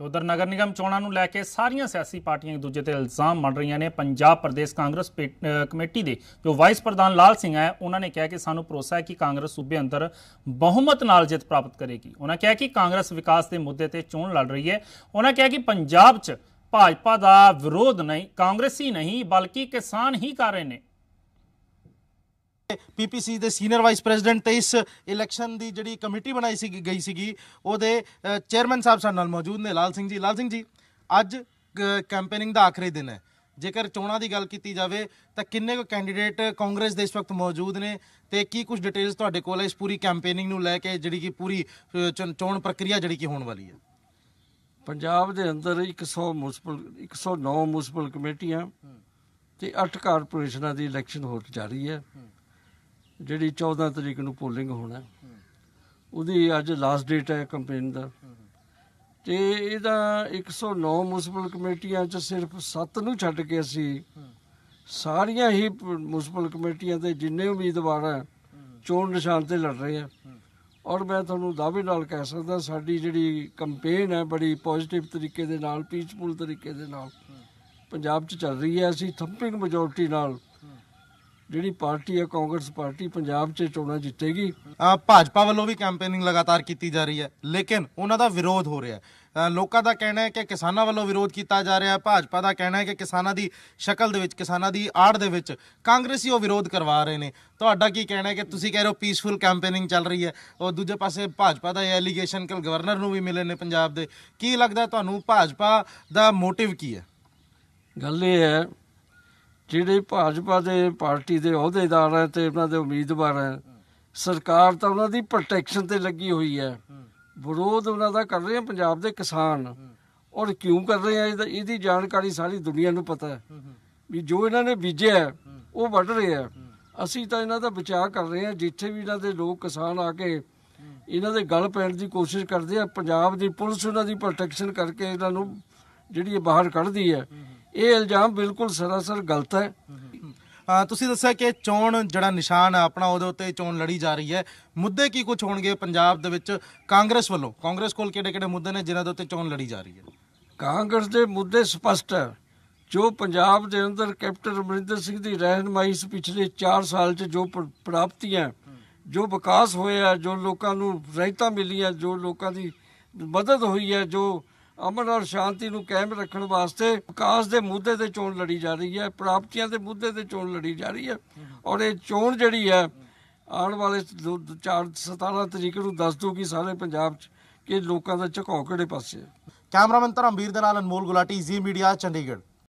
ਤੇ ਉਧਰ ਨਗਰ ਨਿਗਮ ਚੋਣਾਂ ਨੂੰ ਲੈ ਕੇ ਸਾਰੀਆਂ ਸਿਆਸੀ ਪਾਰਟੀਆਂ ਇੱਕ ਦੂਜੇ ਤੇ ਇਲਜ਼ਾਮ ਮੜ ਰਹੀਆਂ ਨੇ ਪੰਜਾਬ ਪ੍ਰਦੇਸ਼ ਕਾਂਗਰਸ ਕਮੇਟੀ ਦੇ ਜੋ ਵਾਈਸ ਪ੍ਰਧਾਨ ਲਾਲ ਸਿੰਘ ਹੈ ਉਹਨਾਂ ਨੇ ਕਿਹਾ ਕਿ ਸਾਨੂੰ ਭਰੋਸਾ ਹੈ ਕਿ ਕਾਂਗਰਸ ਸੂਬੇ ਅੰਦਰ ਬਹੁਮਤ ਨਾਲ ਜਿੱਤ ਪ੍ਰਾਪਤ ਕਰੇਗੀ ਉਹਨਾਂ ਕਿਹਾ ਕਿ ਕਾਂਗਰਸ ਵਿਕਾਸ ਦੇ ਮੁੱਦੇ ਤੇ ਚੋਣ ਲੜ ਰਹੀ ਹੈ ਉਹਨਾਂ ਕਿਹਾ ਕਿ ਪੰਜਾਬ 'ਚ ਭਾਜਪਾ ਦਾ ਵਿਰੋਧ ਨਹੀਂ ਕਾਂਗਰਸੀ ਨਹੀਂ ਬਲਕਿ ਕਿਸਾਨ ਹੀ ਕਰ ਰਹੇ ਨੇ ਪੀਪੀਸੀ ਦੇ ਸੀਨੀਅਰ ਵਾਈਸ ਪ੍ਰੈਜ਼ੀਡੈਂਟ ਤੇ ਇਸ ਇਲੈਕਸ਼ਨ ਦੀ ਜਿਹੜੀ ਕਮੇਟੀ ਬਣਾਈ ਸੀ ਗਈ ਸੀਗੀ ਉਹਦੇ ਚੇਅਰਮੈਨ ਸਾਹਿਬ ਸਾਡੇ ਨਾਲ ਮੌਜੂਦ ਨੇ ਲਾਲ ਸਿੰਘ ਜੀ ਲਾਲ ਸਿੰਘ ਜੀ ਅੱਜ ਕੈਂਪੇਨਿੰਗ ਦਾ ਆਖਰੀ ਦਿਨ ਹੈ ਜੇਕਰ ਚੋਣਾਂ ਦੀ ਗੱਲ ਕੀਤੀ ਜਾਵੇ ਤਾਂ ਕਿੰਨੇ ਕੁ ਕੈਂਡੀਡੇਟ ਕਾਂਗਰਸ ਦੇ ਇਸ ਵਕਤ ਮੌਜੂਦ ਨੇ ਤੇ ਕੀ ਕੁਝ ਡਿਟੇਲਸ ਤੁਹਾਡੇ ਕੋਲ ਹੈ ਇਸ ਪੂਰੀ ਕੈਂਪੇਨਿੰਗ ਨੂੰ ਲੈ ਕੇ ਜਿਹੜੀ ਕਿ ਪੂਰੀ ਚੋਣ ਪ੍ਰਕਿਰਿਆ ਜਿਹੜੀ ਕਿ ਹੋਣ ਵਾਲੀ ਹੈ ਪੰਜਾਬ ਦੇ ਅੰਦਰ 100 ਮਿਊਨਿਸਪਲ 109 ਮਿਊਨਿਸਪਲ ਕਮੇਟੀਆਂ ਤੇ 8 ਕਾਰਪੋਰੇਸ਼ਨਾਂ ਦੀ ਇਲੈਕਸ਼ਨ ਹੋ ਰਹੀ ਹੈ ਜਿਹੜੀ 14 ਤਰੀਕ ਨੂੰ ਪੋਲਿੰਗ ਹੋਣਾ ਉਹਦੀ ਅੱਜ ਲਾਸਟ ਡੇਟ ਹੈ ਕੰਪੇਨ ਦਾ ਤੇ ਇਹਦਾ 109 ਮਿਊਨਿਸਪਲ ਕਮੇਟੀਆਂ 'ਚ ਸਿਰਫ 7 ਨੂੰ ਛੱਡ ਕੇ ਅਸੀਂ ਸਾਰੀਆਂ ਹੀ ਮਿਊਨਿਸਪਲ ਕਮੇਟੀਆਂ ਦੇ ਜਿੰਨੇ ਉਮੀਦਵਾਰ ਆ ਚੋਣ ਨਿਸ਼ਾਨ ਤੇ ਲੜ ਰਹੇ ਆ ਔਰ ਮੈਂ ਤੁਹਾਨੂੰ ਦਾਅਵੇ ਨਾਲ ਕਹਿ ਸਕਦਾ ਸਾਡੀ ਜਿਹੜੀ ਕੈਂਪੇਨ ਹੈ ਬੜੀ ਪੋਜ਼ਿਟਿਵ ਤਰੀਕੇ ਦੇ ਨਾਲ ਪੀਸਫੁਲ ਤਰੀਕੇ ਦੇ ਨਾਲ ਪੰਜਾਬ 'ਚ ਚੱਲ ਰਹੀ ਹੈ ਅਸੀਂ ਥੰਪਿੰਗ ਮੈਜੋਰਟੀ ਨਾਲ ਜਿਹੜੀ ਪਾਰਟੀ ਹੈ ਕਾਂਗਰਸ ਪਾਰਟੀ ਪੰਜਾਬ 'ਚ ਚੋਣਾਂ ਜਿੱਤੇਗੀ ਆ ਭਾਜਪਾ ਵੱਲੋਂ ਵੀ ਕੈਂਪੇਨਿੰਗ ਲਗਾਤਾਰ ਕੀਤੀ ਜਾ ਰਹੀ ਹੈ ਲੇਕਿਨ ਉਹਨਾਂ ਦਾ ਵਿਰੋਧ ਹੋ ਰਿਹਾ ਹੈ ਲੋਕਾਂ ਦਾ ਕਹਿਣਾ ਹੈ ਕਿ ਕਿਸਾਨਾਂ ਵੱਲੋਂ ਵਿਰੋਧ ਕੀਤਾ ਜਾ ਰਿਹਾ ਹੈ ਭਾਜਪਾ ਦਾ ਕਹਿਣਾ ਹੈ ਕਿ ਕਿਸਾਨਾਂ ਦੀ ਸ਼ਕਲ ਦੇ ਵਿੱਚ ਕਿਸਾਨਾਂ ਦੀ ਆੜ ਦੇ ਵਿੱਚ ਕਾਂਗਰਸੀ ਉਹ ਵਿਰੋਧ ਕਰਵਾ ਰਹੇ ਨੇ ਤੁਹਾਡਾ ਕੀ ਕਹਿਣਾ ਹੈ ਕਿ ਤੁਸੀਂ ਕਹਿ ਰਹੇ ਹੋ ਪੀਸਫੁਲ ਕੈਂਪੇਨਿੰਗ ਚੱਲ ਰਹੀ ਹੈ ਔਰ ਦੂਜੇ ਪਾਸੇ ਭਾਜਪਾ ਦਾ ਇਹ ਐਲੀਗੇਸ਼ਨ ਕਿ ਗਵਰਨਰ ਨੂੰ ਵੀ ਮਿਲੇ ਨੇ ਪੰਜਾਬ ਦੇ ਕੀ ਲੱਗਦਾ ਤੁਹਾਨੂੰ ਭਾਜਪਾ ਦਾ ਮੋਟਿਵ ਕੀ ਹੈ ਗੱਲ ਇਹ ਹੈ ਜਿਹੜੇ ਭਾਜਪਾ ਦੇ ਪਾਰਟੀ ਦੇ ਅਹੁਦੇਦਾਰ ਹੈ ਤੇ ਉਹਨਾਂ ਦੇ ਉਮੀਦਵਾਰ ਹੈ ਸਰਕਾਰ ਤਾਂ ਉਹਨਾਂ ਦੀ ਪ੍ਰੋਟੈਕਸ਼ਨ ਤੇ ਲੱਗੀ ਹੋਈ ਹੈ ਵਿਰੋਧ ਉਹਨਾਂ ਦਾ ਕਰ ਰਹੇ ਆ ਪੰਜਾਬ ਦੇ ਕਿਸਾਨ ਔਰ ਕਿਉਂ ਕਰ ਰਹੇ ਆ ਇਹਦੀ ਜਾਣਕਾਰੀ ਸਾਰੀ ਦੁਨੀਆ ਨੂੰ ਪਤਾ ਹੈ ਵੀ ਜੋ ਇਹਨਾਂ ਨੇ ਬੀਜਿਆ ਉਹ ਵੱਢ ਰਹੇ ਆ ਅਸੀਂ ਤਾਂ ਇਹਨਾਂ ਦਾ ਬਚਾਅ ਕਰ ਰਹੇ ਆ ਜਿੱਥੇ ਵੀ ਇਹਨਾਂ ਦੇ ਲੋਕ ਕਿਸਾਨ ਆ ਕੇ ਇਹਨਾਂ ਦੇ ਗੱਲ ਪੈਣ ਦੀ ਕੋਸ਼ਿਸ਼ ਕਰਦੇ ਆ ਪੰਜਾਬ ਦੀ ਪੁਲਿਸ ਉਹਨਾਂ ਦੀ ਪ੍ਰੋਟੈਕਸ਼ਨ ਕਰਕੇ ਇਹਨਾਂ ਨੂੰ ਜਿਹੜੀ ਇਹ ਬਾਹਰ ਕੱਢਦੀ ਹੈ ਇਹ ਇਲਜ਼ਾਮ ਬਿਲਕੁਲ ਸਰਾਸਰ ਗਲਤ ਹੈ ਤੁਸੀਂ ਦੱਸਿਆ ਕਿ ਚੋਣ ਜਿਹੜਾ ਨਿਸ਼ਾਨ ਹੈ ਆਪਣਾ ਉਹਦੇ ਉੱਤੇ ਚੋਣ ਲੜੀ ਜਾ ਰਹੀ ਹੈ ਮੁੱਦੇ ਕੀ ਕੁਝ ਹੋਣਗੇ ਪੰਜਾਬ ਦੇ ਵਿੱਚ ਕਾਂਗਰਸ ਵੱਲੋਂ ਕਾਂਗਰਸ ਕੋਲ ਕਿਹੜੇ-ਕਿਹੜੇ ਮੁੱਦੇ ਨੇ ਜਿਨ੍ਹਾਂ ਦੇ ਉੱਤੇ ਚੋਣ ਲੜੀ ਜਾ ਰਹੀ ਹੈ ਕਾਂਗਰਸ ਦੇ ਮੁੱਦੇ ਸਪਸ਼ਟ ਹੈ ਜੋ ਪੰਜਾਬ ਦੇ ਅੰਦਰ ਕੈਪਟਨ ਅਮਰਿੰਦਰ ਸਿੰਘ ਦੀ ਰਹਿਨਮਾਈ ਇਸ ਪਿਛਲੇ 4 ਸਾਲ 'ਚ ਜੋ ਪ੍ਰਾਪਤੀਆਂ ਜੋ ਵਿਕਾਸ ਹੋਇਆ ਜੋ ਲੋਕਾਂ ਨੂੰ ਮਿਲੀ ਮਿਲੀਆਂ ਜੋ ਲੋਕਾਂ ਦੀ ਮਦਦ ਹੋਈ ਹੈ ਜੋ ਅਮਨ ਔਰ ਸ਼ਾਂਤੀ ਨੂੰ ਕਾਇਮ ਰੱਖਣ ਵਾਸਤੇ ਵਿਕਾਸ ਦੇ ਮੁੱਦੇ ਤੇ ਚੋਣ ਲੜੀ ਜਾ ਰਹੀ ਹੈ ਪ੍ਰਾਪਤੀਆਂ ਦੇ ਮੁੱਦੇ ਤੇ ਚੋਣ ਲੜੀ ਜਾ ਰਹੀ ਹੈ ਔਰ ਇਹ ਚੋਣ ਜਿਹੜੀ ਹੈ ਆਉਣ ਵਾਲੇ 4 17 ਤਰੀਕ ਨੂੰ ਦੱਸ ਦੂਗੀ ਸਾਰੇ ਪੰਜਾਬ 'ਚ ਕਿ ਲੋਕਾਂ ਦਾ ਝੁਕਾਅ ਕਿਹੜੇ ਪਾਸੇ ਹੈ ਕੈਮਰਾਮੈਨ ਧਰਮਵੀਰ ਦੇ ਨਾਲ ਅਨਮੋਲ ਗੁਲਾਟੀ ਜ਼ੀ ਮੀਡੀਆ ਚੰਡੀਗੜ੍ਹ